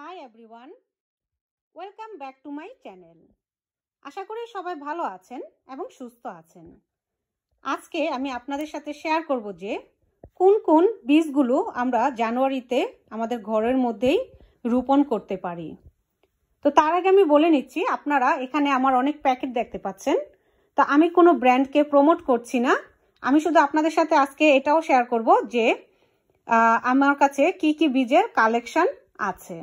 high everyone welcome back to my channel আশা করি সবাই ভালো আছেন এবং সুস্থ আছেন আজকে আমি আপনাদের সাথে শেয়ার করব যে কোন কোন বীজগুলো আমরা জানুয়ারিতে আমাদের ঘরের মধ্যেই রোপণ করতে পারি তো তার আগে আমি বলে নিচ্ছি আপনারা এখানে আমার অনেক প্যাকেট দেখতে পাচ্ছেন তো আমি কোনো ব্র্যান্ডকে প্রমোট করছি না আমি শুধু আপনাদের সাথে আজকে এটাও শেয়ার করব যে আমার কাছে কি কি বীজের কালেকশন আছে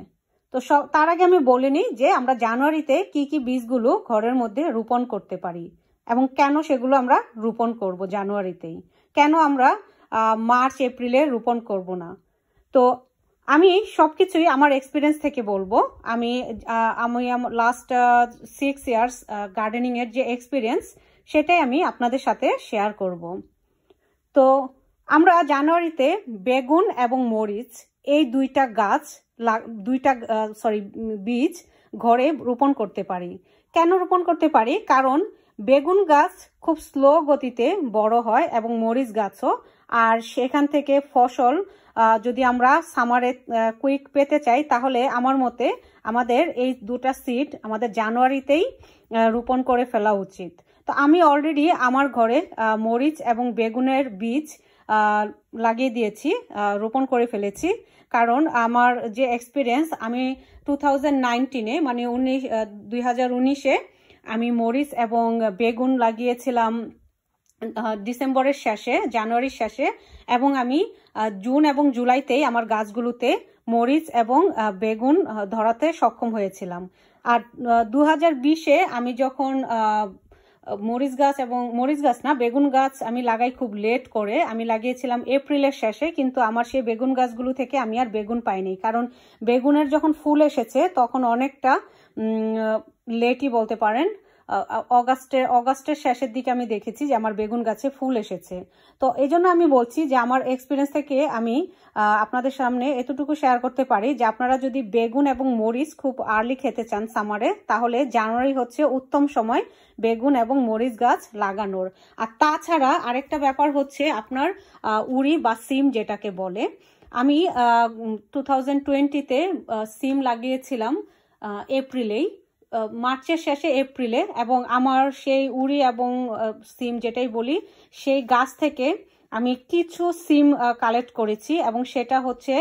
তো তার আগে আমি বলে নিই যে আমরা জানুয়ারিতে কি কি বীজগুলো ঘরের মধ্যে রোপণ করতে পারি এবং কেন সেগুলো আমরা রোপণ করব জানুয়ারিতেই কেন আমরা মার্চ এপ্রিলে রোপণ করব না তো আমি সব কিছুই আমার এক্সপিরিয়েন্স থেকে বলবো আমি আমি লাস্ট সিক্স ইয়ার্স গার্ডেনিংয়ের যে এক্সপিরিয়েন্স সেটাই আমি আপনাদের সাথে শেয়ার করব তো আমরা জানুয়ারিতে বেগুন এবং মরিচ এই দুইটা গাছ দুইটা সরি বীজ ঘরে রোপণ করতে পারি কেন রোপণ করতে পারি কারণ বেগুন গাছ খুব স্লো গতিতে বড় হয় এবং মরিচ গাছও আর সেখান থেকে ফসল যদি আমরা সামারে কুইক পেতে চাই তাহলে আমার মতে আমাদের এই দুটা সিট আমাদের জানুয়ারিতেই রোপণ করে ফেলা উচিত তো আমি অলরেডি আমার ঘরে মরিচ এবং বেগুনের বীজ লাগিয়ে দিয়েছি রোপণ করে ফেলেছি কারণ আমার যে এক্সপিরিয়েন্স আমি টু থাউজেন্ড নাইনটিনে মানে উনিশ দুই আমি মরিচ এবং বেগুন লাগিয়েছিলাম ডিসেম্বরের শেষে জানুয়ারির শেষে এবং আমি জুন এবং জুলাইতেই আমার গাছগুলোতে মরিচ এবং বেগুন ধরাতে সক্ষম হয়েছিলাম আর দু হাজার বিশে আমি যখন মরিচ গাছ এবং মরিচ গাছ না বেগুন গাছ আমি লাগাই খুব লেট করে আমি লাগিয়েছিলাম এপ্রিলের শেষে কিন্তু আমার সেই বেগুন গাছগুলো থেকে আমি আর বেগুন পাইনি কারণ বেগুনের যখন ফুল এসেছে তখন অনেকটা লেটই বলতে পারেন অগাস্টের অগাস্টের শেষের দিকে আমি দেখেছি যে আমার বেগুন গাছে ফুল এসেছে তো এই জন্য আমি বলছি যে আমার এক্সপিরিয়েন্স থেকে আমি আপনাদের সামনে এতটুকু শেয়ার করতে পারি যে আপনারা যদি বেগুন এবং মরিচ খুব আর্লি খেতে চান সামারে তাহলে জানুয়ারি হচ্ছে উত্তম সময় বেগুন এবং মরিচ গাছ লাগানোর আর তাছাড়া আরেকটা ব্যাপার হচ্ছে আপনার উড়ি বা সিম যেটাকে বলে আমি টু থাউজেন্ড টোয়েন্টিতে সিম লাগিয়েছিলাম এপ্রিলেই মার্চের শেষে এপ্রিলে এবং আমার সেই উড়ি এবং সিম যেটাই বলি সেই গাছ থেকে আমি কিছু সিম কালেক্ট করেছি এবং সেটা হচ্ছে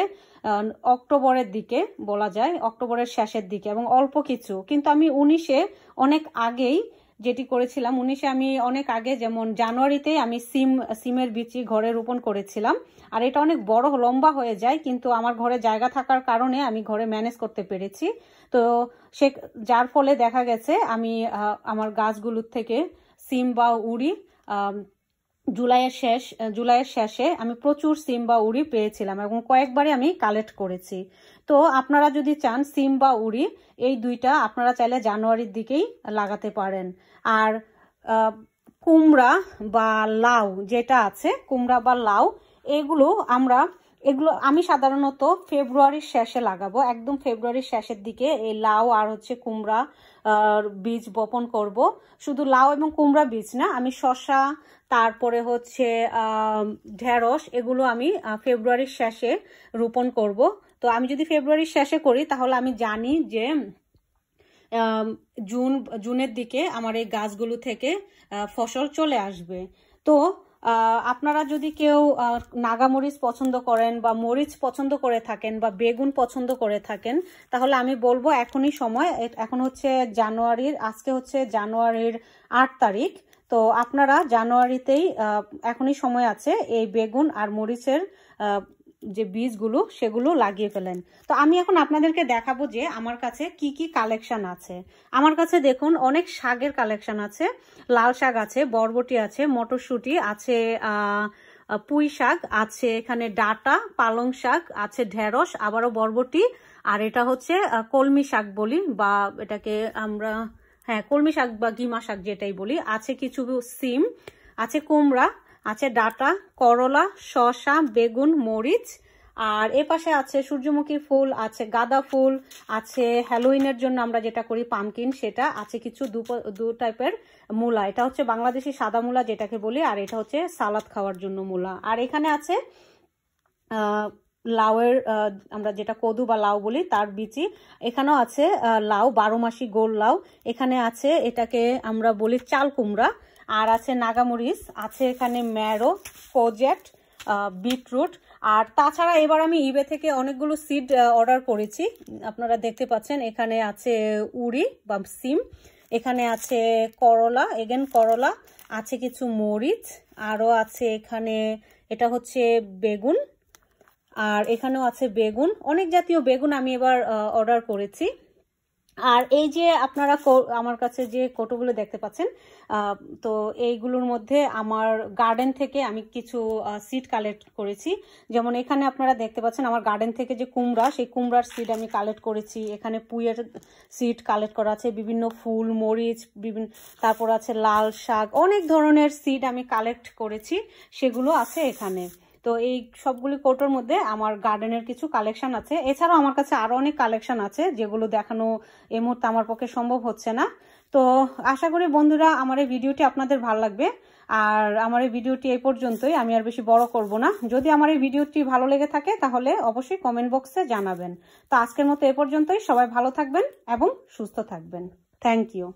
অক্টোবরের দিকে বলা যায় অক্টোবরের শেষের দিকে এবং অল্প কিছু কিন্তু আমি উনিশে অনেক আগেই যেটি করেছিলাম উনিশে আমি অনেক আগে যেমন জানুয়ারিতেই আমি সিম সিমের বিচি ঘরে রোপণ করেছিলাম আর এটা অনেক বড় লম্বা হয়ে যায় কিন্তু আমার ঘরে জায়গা থাকার কারণে আমি ঘরে ম্যানেজ করতে পেরেছি তো সে যার ফলে দেখা গেছে আমি আমার গাছগুলোর থেকে সিম বা উড়ি জুলাইয়ের শেষ জুলাইয়ের শেষে আমি প্রচুর সিম বা উড়ি পেয়েছিলাম এবং কয়েকবারে আমি কালেক্ট করেছি তো আপনারা যদি চান সিম বা উড়ি এই দুইটা আপনারা চাইলে জানুয়ারির দিকেই লাগাতে পারেন আর কুমড়া বা লাউ যেটা আছে কুমড়া বা লাউ এগুলো আমরা এগুলো আমি সাধারণত ফেব্রুয়ারির শেষে লাগাবো একদম ফেব্রুয়ারির শেষের দিকে এই লাউ আর হচ্ছে কুমড়া বীজ বপন করব শুধু লাউ এবং কুমড়া বীজ না আমি শশা তারপরে হচ্ছে ঢেঁড়স এগুলো আমি ফেব্রুয়ারির শেষে রোপণ করব তো আমি যদি ফেব্রুয়ারির শেষে করি তাহলে আমি জানি যে জুন জুনের দিকে আমার এই গাছগুলো থেকে ফসল চলে আসবে তো আপনারা যদি কেউ নাগামরিচ পছন্দ করেন বা মরিচ পছন্দ করে থাকেন বা বেগুন পছন্দ করে থাকেন তাহলে আমি বলবো এখনই সময় এখন হচ্ছে জানুয়ারির আজকে হচ্ছে জানুয়ারির আট তারিখ তো আপনারা জানুয়ারিতেই এখনই সময় আছে এই বেগুন আর মরিচের যে বীজগুলো সেগুলো লাগিয়ে ফেলেন তো আমি এখন আপনাদেরকে দেখাবো যে আমার কাছে কি কি কালেকশন আছে আমার কাছে দেখুন অনেক শাকের কালেকশন আছে লাল শাক আছে বরবটি আছে মটরশুঁটি আছে পুঁই শাক আছে এখানে ডাটা পালং শাক আছে ঢেঁড়স আবারও বরবটি আর এটা হচ্ছে কলমি শাক বলি বা এটাকে আমরা হ্যাঁ কলমি শাক বা গিমা শাক যেটাই বলি আছে কিছু সিম আছে কুমড়া আছে ডাটা করলা শশা বেগুন মরিচ আর এ পাশে আছে সূর্যমুখী ফুল আছে গাঁদা ফুল আছে হ্যালোইনের জন্য আমরা যেটা করি পামকিন সেটা আছে কিছু দু টাইপের মূলা এটা হচ্ছে বাংলাদেশি সাদা মূলা যেটাকে বলি আর এটা হচ্ছে সালাদ খাওয়ার জন্য মূলা আর এখানে আছে লাউয়ের আমরা যেটা কদু বা লাউ বলি তার বিচি এখানেও আছে লাউ বারো মাসি গোল লাউ এখানে আছে এটাকে আমরা বলি চাল কুমড়া আর আছে নাগামরিচ আছে এখানে ম্যারো কোজেট বিটরুট আর তাছাড়া এবার আমি ইবে থেকে অনেকগুলো সিড অর্ডার করেছি আপনারা দেখতে পাচ্ছেন এখানে আছে উড়ি বা সিম এখানে আছে করলা এগেন করলা আছে কিছু মরিচ আরও আছে এখানে এটা হচ্ছে বেগুন আর এখানেও আছে বেগুন অনেক জাতীয় বেগুন আমি এবার অর্ডার করেছি আর এই যে আপনারা আমার কাছে যে কোটোগুলো দেখতে পাচ্ছেন তো এইগুলোর মধ্যে আমার গার্ডেন থেকে আমি কিছু সিড কালেক্ট করেছি যেমন এখানে আপনারা দেখতে পাচ্ছেন আমার গার্ডেন থেকে যে কুমড়া সেই কুমড়ার সিড আমি কালেক্ট করেছি এখানে পুইয়ের সিড কালেক্ট করা আছে বিভিন্ন ফুল মরিচ বিভিন্ন তারপর আছে লাল শাক অনেক ধরনের সিড আমি কালেক্ট করেছি সেগুলো আছে এখানে তো এই সবগুলি কোটোর মধ্যে আমার গার্ডেনের কিছু কালেকশন আছে এছাড়াও আমার কাছে আরও অনেক কালেকশন আছে যেগুলো দেখানো এই মুহূর্তে আমার পক্ষে সম্ভব হচ্ছে না তো আশা করি বন্ধুরা আমার এই ভিডিওটি আপনাদের ভালো লাগবে আর আমার এই ভিডিওটি এই পর্যন্তই আমি আর বেশি বড় করব না যদি আমার এই ভিডিওটি ভালো লেগে থাকে তাহলে অবশ্যই কমেন্ট বক্সে জানাবেন তো আজকের মতো এ পর্যন্তই সবাই ভালো থাকবেন এবং সুস্থ থাকবেন থ্যাংক ইউ